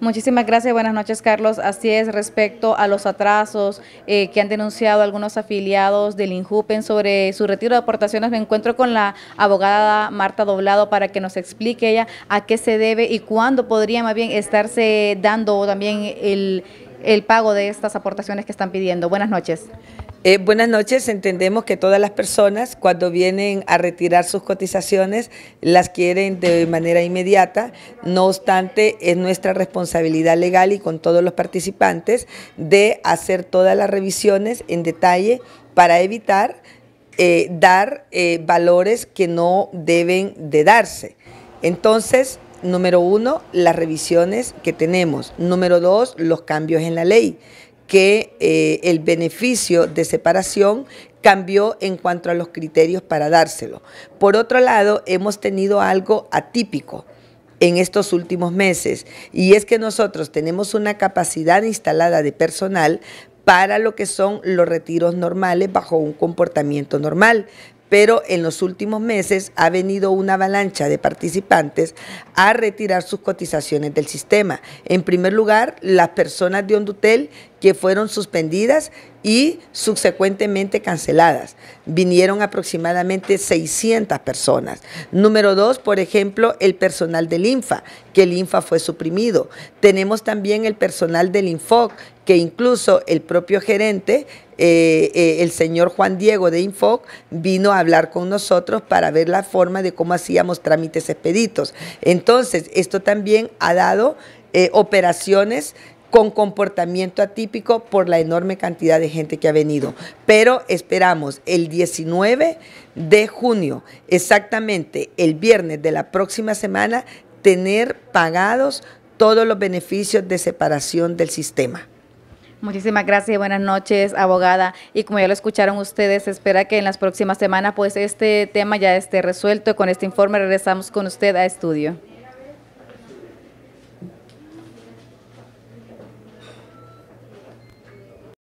Muchísimas gracias, buenas noches Carlos. Así es, respecto a los atrasos eh, que han denunciado algunos afiliados del INJUPEN sobre su retiro de aportaciones, me encuentro con la abogada Marta Doblado para que nos explique ella a qué se debe y cuándo podría más bien estarse dando también el, el pago de estas aportaciones que están pidiendo. Buenas noches. Eh, buenas noches. Entendemos que todas las personas cuando vienen a retirar sus cotizaciones las quieren de manera inmediata. No obstante, es nuestra responsabilidad legal y con todos los participantes de hacer todas las revisiones en detalle para evitar eh, dar eh, valores que no deben de darse. Entonces, número uno, las revisiones que tenemos. Número dos, los cambios en la ley que eh, el beneficio de separación cambió en cuanto a los criterios para dárselo. Por otro lado, hemos tenido algo atípico en estos últimos meses y es que nosotros tenemos una capacidad instalada de personal para lo que son los retiros normales bajo un comportamiento normal, pero en los últimos meses ha venido una avalancha de participantes a retirar sus cotizaciones del sistema. En primer lugar, las personas de Hondutel que fueron suspendidas y subsecuentemente canceladas. Vinieron aproximadamente 600 personas. Número dos, por ejemplo, el personal del INFA, que el INFA fue suprimido. Tenemos también el personal del INFOC, que incluso el propio gerente, eh, eh, el señor Juan Diego de Infoc, vino a hablar con nosotros para ver la forma de cómo hacíamos trámites expeditos. Entonces, esto también ha dado eh, operaciones con comportamiento atípico por la enorme cantidad de gente que ha venido. Pero esperamos el 19 de junio, exactamente el viernes de la próxima semana, tener pagados todos los beneficios de separación del sistema. Muchísimas gracias y buenas noches, abogada. Y como ya lo escucharon ustedes, espera que en las próximas semanas pues este tema ya esté resuelto. Con este informe regresamos con usted a estudio.